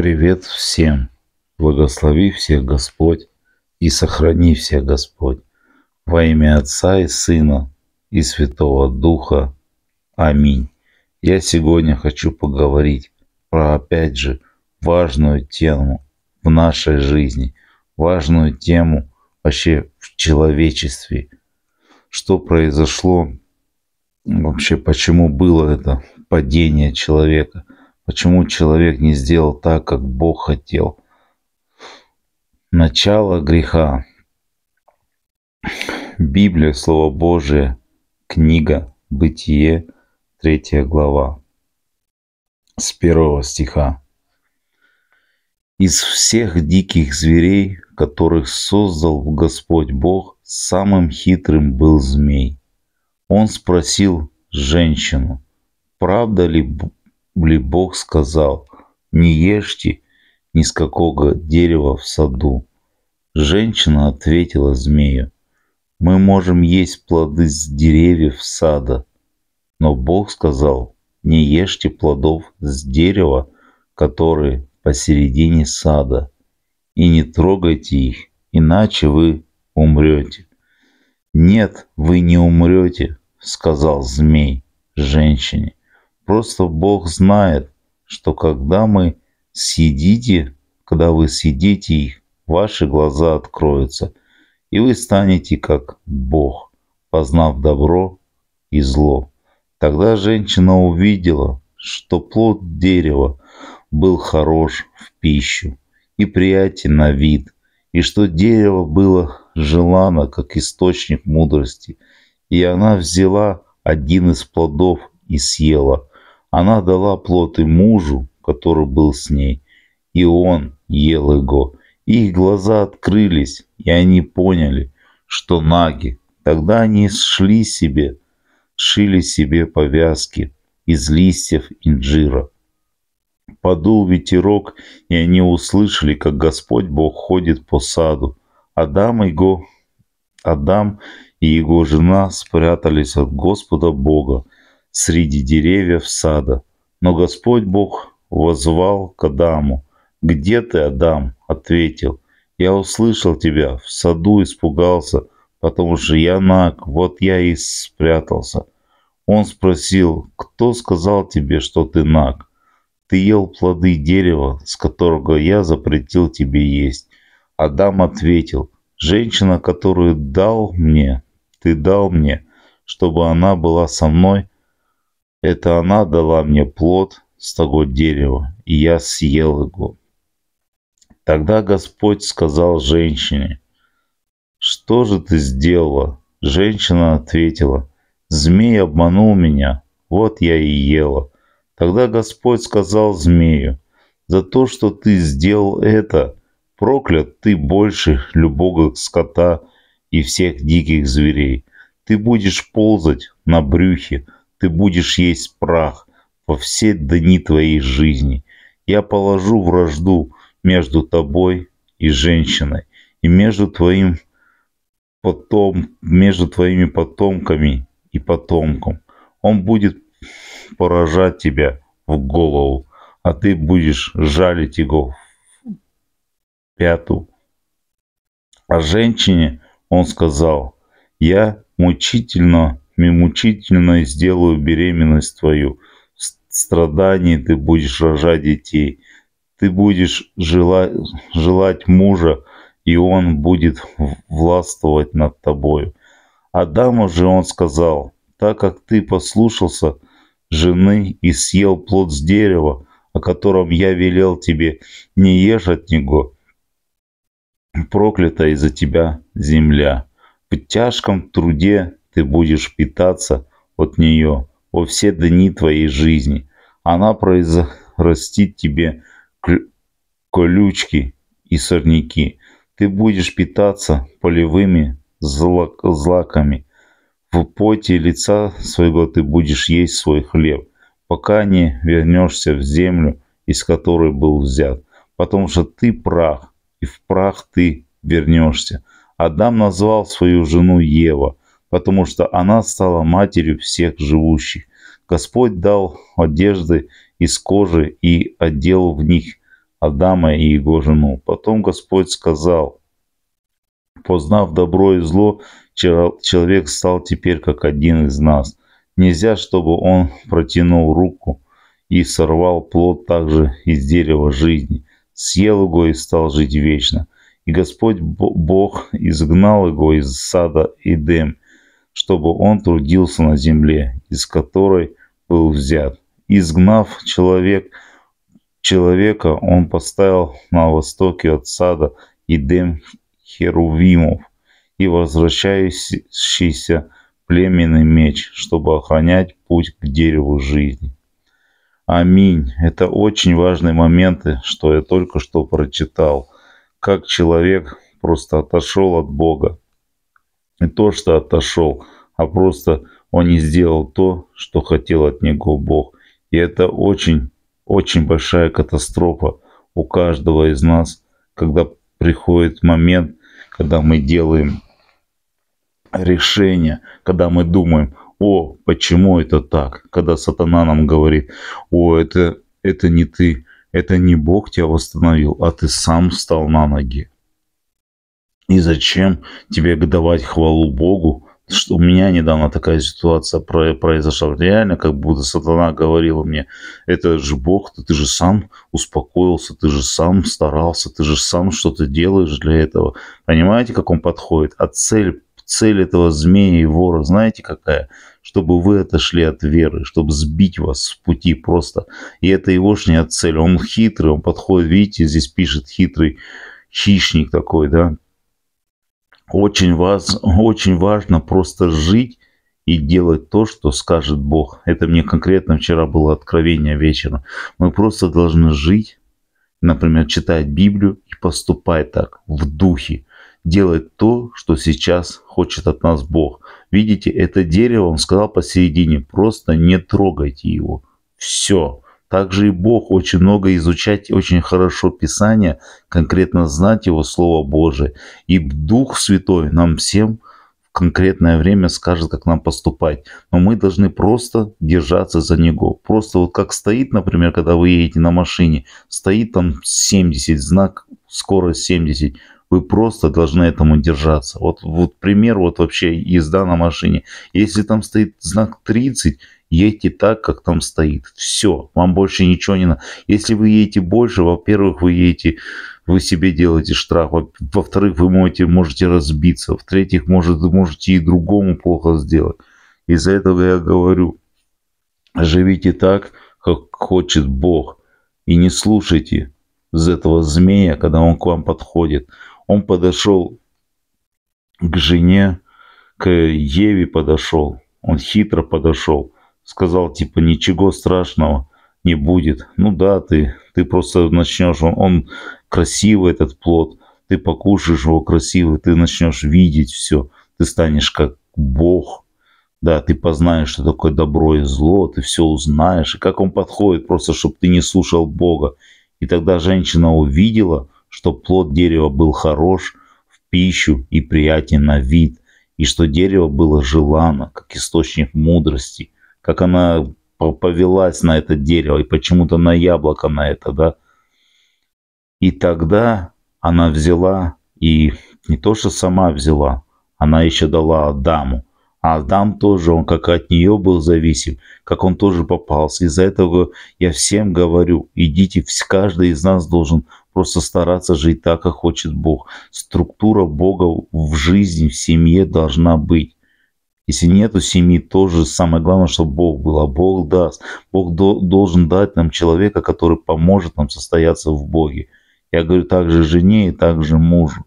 Привет всем! Благослови всех Господь и сохрани всех Господь. Во имя Отца и Сына и Святого Духа. Аминь. Я сегодня хочу поговорить про, опять же, важную тему в нашей жизни, важную тему вообще в человечестве. Что произошло, вообще почему было это падение человека, Почему человек не сделал так, как Бог хотел? Начало греха. Библия, Слово Божие, книга «Бытие», 3 глава, с 1 стиха. «Из всех диких зверей, которых создал Господь Бог, самым хитрым был змей. Он спросил женщину, правда ли ли Бог сказал, не ешьте ни с какого дерева в саду? Женщина ответила змею, мы можем есть плоды с деревьев сада, но Бог сказал, не ешьте плодов с дерева, которые посередине сада, и не трогайте их, иначе вы умрете. «Нет, вы не умрете», — сказал змей женщине. Просто Бог знает, что когда мы съедите, когда вы съедите их, ваши глаза откроются, и вы станете как Бог, познав добро и зло. Тогда женщина увидела, что плод дерева был хорош в пищу и приятен на вид, и что дерево было желано как источник мудрости, и она взяла один из плодов и съела – она дала плод и мужу, который был с ней, и он ел его. Их глаза открылись, и они поняли, что наги. Тогда они шли себе, шили себе повязки из листьев инжира. Подул ветерок, и они услышали, как Господь Бог ходит по саду. Адам и его, Адам и его жена спрятались от Господа Бога, среди деревьев сада. Но Господь Бог возвал к Адаму. «Где ты, Адам?» – ответил. «Я услышал тебя, в саду испугался, потому что я наг, вот я и спрятался». Он спросил, «Кто сказал тебе, что ты наг?» Ты ел плоды дерева, с которого я запретил тебе есть. Адам ответил, женщина, которую дал мне, ты дал мне, чтобы она была со мной, это она дала мне плод с того дерева, и я съел его. Тогда Господь сказал женщине, «Что же ты сделала?» Женщина ответила, «Змей обманул меня, вот я и ела». Тогда Господь сказал змею, «За то, что ты сделал это, проклят ты больше любого скота и всех диких зверей. Ты будешь ползать на брюхе, ты будешь есть прах во все дни твоей жизни. Я положу вражду между тобой и женщиной, и между твоим потом, между твоими потомками и потомком. Он будет поражать тебя в голову, а ты будешь жалить его в пяту. А женщине он сказал, я мучительно Мимучительно сделаю беременность твою. Страданий ты будешь рожать детей. Ты будешь желать, желать мужа, и он будет властвовать над тобою. Адаму же он сказал, так как ты послушался жены и съел плод с дерева, о котором я велел тебе, не ешь от него, проклята из-за тебя земля. В тяжком труде ты будешь питаться от нее во все дни твоей жизни. Она произрастит тебе колючки и сорняки. Ты будешь питаться полевыми злак злаками. В поте лица своего ты будешь есть свой хлеб, пока не вернешься в землю, из которой был взят. Потому что ты прах, и в прах ты вернешься. Адам назвал свою жену Ева – потому что она стала матерью всех живущих. Господь дал одежды из кожи и одел в них Адама и его жену. Потом Господь сказал, познав добро и зло, человек стал теперь как один из нас. Нельзя, чтобы он протянул руку и сорвал плод также из дерева жизни, съел его и стал жить вечно. И Господь Бог изгнал его из сада Эдем чтобы он трудился на земле, из которой был взят. Изгнав человек, человека, он поставил на востоке от сада Идем Херувимов и возвращающийся племенный меч, чтобы охранять путь к дереву жизни. Аминь. Это очень важные моменты, что я только что прочитал. Как человек просто отошел от Бога не то, что отошел, а просто он не сделал то, что хотел от него Бог. И это очень, очень большая катастрофа у каждого из нас, когда приходит момент, когда мы делаем решение, когда мы думаем, о, почему это так? Когда сатана нам говорит, о, это, это не ты, это не Бог тебя восстановил, а ты сам встал на ноги. И зачем тебе давать хвалу Богу, что у меня недавно такая ситуация произошла. Реально, как будто сатана говорила мне, это же Бог, ты, ты же сам успокоился, ты же сам старался, ты же сам что-то делаешь для этого. Понимаете, как он подходит? А цель, цель этого змея и вора, знаете какая? Чтобы вы отошли от веры, чтобы сбить вас с пути просто. И это его же не цель. Он хитрый, он подходит, видите, здесь пишет хитрый хищник такой, да, очень, вас, очень важно просто жить и делать то, что скажет Бог. Это мне конкретно вчера было откровение вечером. Мы просто должны жить, например, читать Библию и поступать так, в духе. Делать то, что сейчас хочет от нас Бог. Видите, это дерево, он сказал посередине, просто не трогайте его. Все. Также и Бог очень много изучать, очень хорошо Писание, конкретно знать Его Слово Божие. И Дух Святой нам всем в конкретное время скажет, как нам поступать. Но мы должны просто держаться за Него. Просто вот как стоит, например, когда вы едете на машине, стоит там 70, знак скорость 70, вы просто должны этому держаться. Вот, вот пример вот вообще езда на машине. Если там стоит знак 30, едьте так, как там стоит. Все, вам больше ничего не надо. Если вы едете больше, во-первых, вы едете, вы себе делаете штраф, во-вторых, вы можете, можете разбиться, в-третьих, может, можете и другому плохо сделать. Из-за этого я говорю, живите так, как хочет Бог, и не слушайте из этого змея, когда он к вам подходит. Он подошел к жене, к Еве подошел, он хитро подошел – Сказал, типа, ничего страшного не будет. Ну да, ты, ты просто начнешь, он, он красивый этот плод, ты покушаешь его красивый, ты начнешь видеть все, ты станешь как Бог. Да, ты познаешь, что такое добро и зло, ты все узнаешь. И как он подходит, просто чтобы ты не слушал Бога. И тогда женщина увидела, что плод дерева был хорош в пищу и приятен на вид, и что дерево было желано, как источник мудрости – как она повелась на это дерево и почему-то на яблоко на это, да. И тогда она взяла и не то, что сама взяла, она еще дала Адаму. А Адам тоже, он как от нее был зависим, как он тоже попался. Из-за этого я всем говорю, идите, каждый из нас должен просто стараться жить так, как хочет Бог. Структура Бога в жизни, в семье должна быть. Если нету семьи, то же самое главное, что Бог был, а Бог даст. Бог до, должен дать нам человека, который поможет нам состояться в Боге. Я говорю также жене и также мужу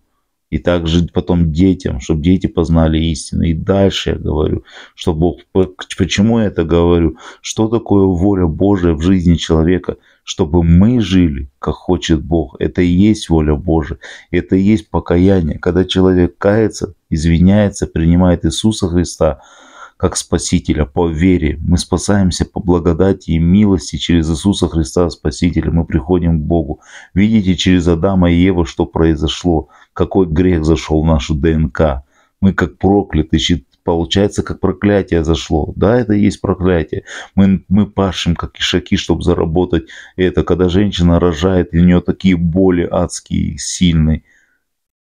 и также потом детям, чтобы дети познали истину. И дальше я говорю, что Бог, почему я это говорю, что такое воля Божия в жизни человека, чтобы мы жили, как хочет Бог. Это и есть воля Божия, это и есть покаяние. Когда человек кается, извиняется, принимает Иисуса Христа, как Спасителя по вере. Мы спасаемся по благодати и милости через Иисуса Христа Спасителя. Мы приходим к Богу. Видите через Адама и Еву, что произошло какой грех зашел в нашу ДНК. Мы как прокляты, получается, как проклятие зашло. Да, это и есть проклятие. Мы, мы пашем, как кишаки, чтобы заработать это. Когда женщина рожает, у нее такие боли адские, сильные.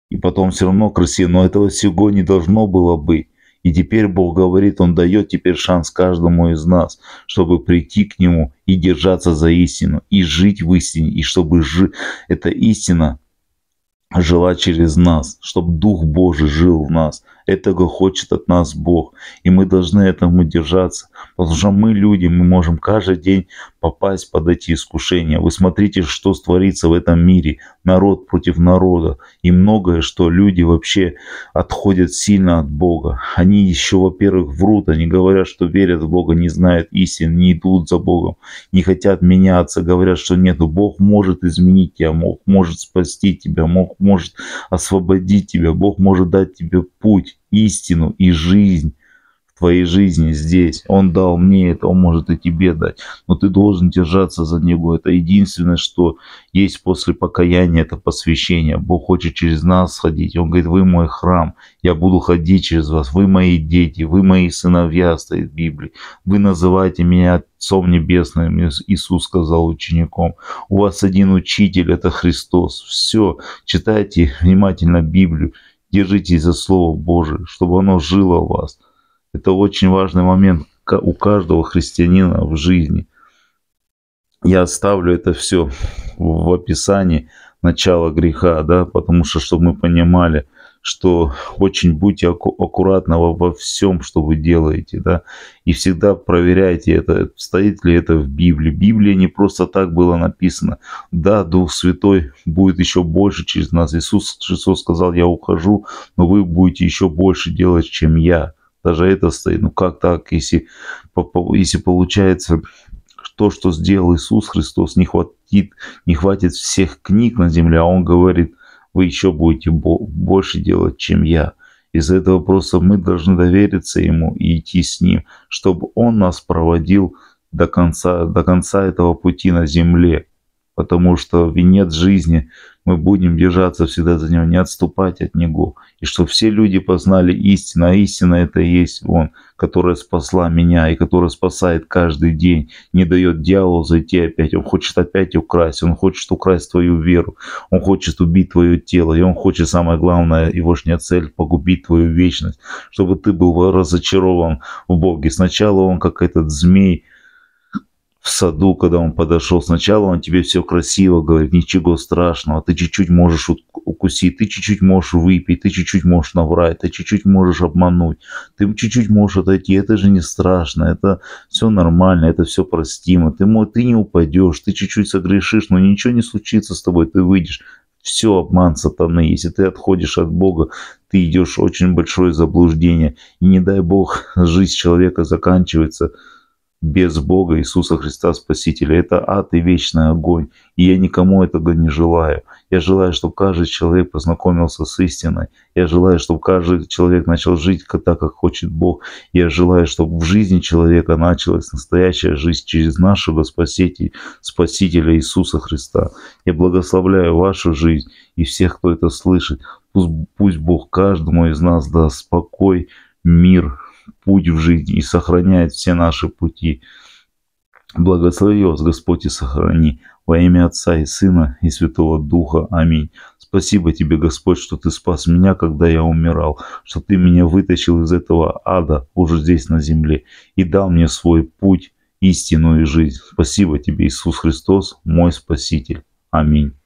И потом все равно красиво. Но этого всего не должно было быть. И теперь Бог говорит, Он дает теперь шанс каждому из нас, чтобы прийти к Нему и держаться за истину, и жить в истине, и чтобы жить эта истина жила через нас, чтобы Дух Божий жил в нас. Этого хочет от нас Бог. И мы должны этому держаться. Потому что мы люди, мы можем каждый день попасть под эти искушения. Вы смотрите, что творится в этом мире. Народ против народа. И многое, что люди вообще отходят сильно от Бога. Они еще, во-первых, врут. Они говорят, что верят в Бога, не знают истин, не идут за Богом, не хотят меняться. Говорят, что нет, Бог может изменить тебя, Бог может спасти тебя, Бог может освободить тебя, Бог может дать тебе путь, истину и жизнь твоей жизни здесь. Он дал мне это, он может и тебе дать. Но ты должен держаться за Него. Это единственное, что есть после покаяния, это посвящение. Бог хочет через нас ходить. Он говорит, вы мой храм, я буду ходить через вас. Вы мои дети, вы мои сыновья, стоит в Библии. Вы называете меня Отцом Небесным, Иисус сказал учеником. У вас один учитель, это Христос. Все, читайте внимательно Библию, держитесь за Слово Божие, чтобы оно жило в вас. Это очень важный момент у каждого христианина в жизни. Я оставлю это все в описании начала греха, да, потому что, чтобы мы понимали, что очень будьте аку- аккуратны во всем, что вы делаете, да, и всегда проверяйте это, стоит ли это в Библии. Библия не просто так было написано. Да, Дух Святой будет еще больше через нас. Иисус Христос сказал, я ухожу, но вы будете еще больше делать, чем я даже это стоит. Ну как так, если, если получается то, что сделал Иисус Христос, не хватит, не хватит всех книг на земле, а Он говорит, вы еще будете больше делать, чем я. Из за этого просто мы должны довериться Ему и идти с Ним, чтобы Он нас проводил до конца, до конца этого пути на земле. Потому что венец жизни мы будем держаться всегда за Него, не отступать от Него. И чтобы все люди познали истину. А истина это и есть Он, которая спасла меня и которая спасает каждый день. Не дает дьяволу зайти опять. Он хочет опять украсть. Он хочет украсть твою веру. Он хочет убить твое тело. И он хочет, самое главное, его ж цель, погубить твою вечность. Чтобы ты был разочарован в Боге. Сначала он, как этот змей, в саду, когда он подошел, сначала он тебе все красиво говорит, ничего страшного, ты чуть-чуть можешь укусить, ты чуть-чуть можешь выпить, ты чуть-чуть можешь наврать, ты чуть-чуть можешь обмануть, ты чуть-чуть можешь отойти, это же не страшно, это все нормально, это все простимо, ты, мой, ты не упадешь, ты чуть-чуть согрешишь, но ничего не случится с тобой, ты выйдешь. Все обман сатаны. Если ты отходишь от Бога, ты идешь очень большое заблуждение. И не дай Бог, жизнь человека заканчивается – без Бога Иисуса Христа Спасителя. Это ад и вечный огонь. И я никому этого не желаю. Я желаю, чтобы каждый человек познакомился с истиной. Я желаю, чтобы каждый человек начал жить так, как хочет Бог. Я желаю, чтобы в жизни человека началась настоящая жизнь через нашего Спасителя, Спасителя Иисуса Христа. Я благословляю вашу жизнь и всех, кто это слышит. Пусть, пусть Бог каждому из нас даст спокой мир, путь в жизни и сохраняет все наши пути. Благослови вас, Господь, и сохрани. Во имя Отца и Сына и Святого Духа. Аминь. Спасибо тебе, Господь, что ты спас меня, когда я умирал, что ты меня вытащил из этого ада уже здесь на земле и дал мне свой путь, истину и жизнь. Спасибо тебе, Иисус Христос, мой Спаситель. Аминь.